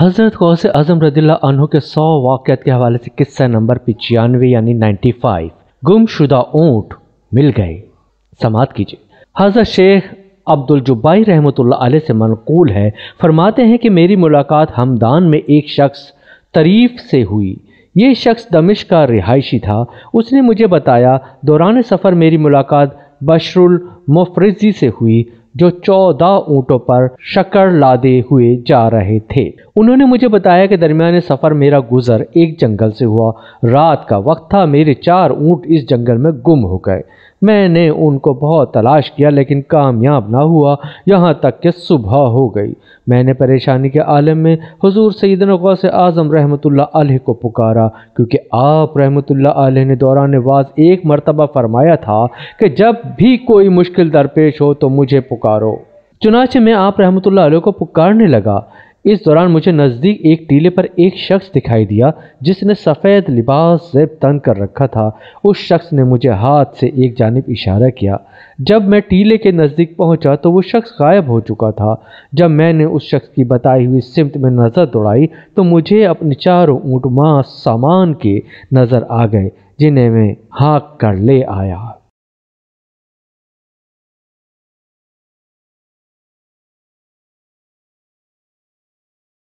हज़रत गौस आजम रदील्ला के सौ वाक़ के हवाले से किस्सा नंबर पिचानवे यानी नाइन्टी फाइव गुमशुदा ऊँट मिल गए समात कीजिए हज़रत शेख अब्दुल जुब्बाई रहमत से मनकूल है फरमाते हैं कि मेरी मुलाकात हमदान में एक शख्स तरीफ से हुई ये शख्स दमिश का रिहायशी था उसने मुझे बताया दौरान सफ़र मेरी मुलाकात बशरुल मुफरजी से हुई जो चौदह ऊँटों पर शकर लादे हुए जा रहे थे उन्होंने मुझे बताया कि दरमियान सफ़र मेरा गुजर एक जंगल से हुआ रात का वक्त था मेरे चार ऊँट इस जंगल में गुम हो गए मैंने उनको बहुत तलाश किया लेकिन कामयाब ना हुआ यहाँ तक कि सुबह हो गई मैंने परेशानी के आलम में हजूर सैदन गौस आज़म रहमत आलह को पुकारा क्योंकि आप रहमत आलह ने दौरान वाज एक मरतबा फरमाया था कि जब भी कोई मुश्किल दरपेश हो तो मुझे पुकारो चुनाचे मैं आप रहमत को पुकारने लगा इस दौरान मुझे नज़दीक एक टीले पर एक शख्स दिखाई दिया जिसने सफ़ेद लिबास जेब तन कर रखा था उस शख्स ने मुझे हाथ से एक जानब इशारा किया जब मैं टीले के नज़दीक पहुंचा तो वो शख्स गायब हो चुका था जब मैंने उस शख्स की बताई हुई सिमत में नज़र दौड़ाई तो मुझे अपने चारों ऊँट मास सामान के नज़र आ गए जिन्हें मैं हाँक कर ले आया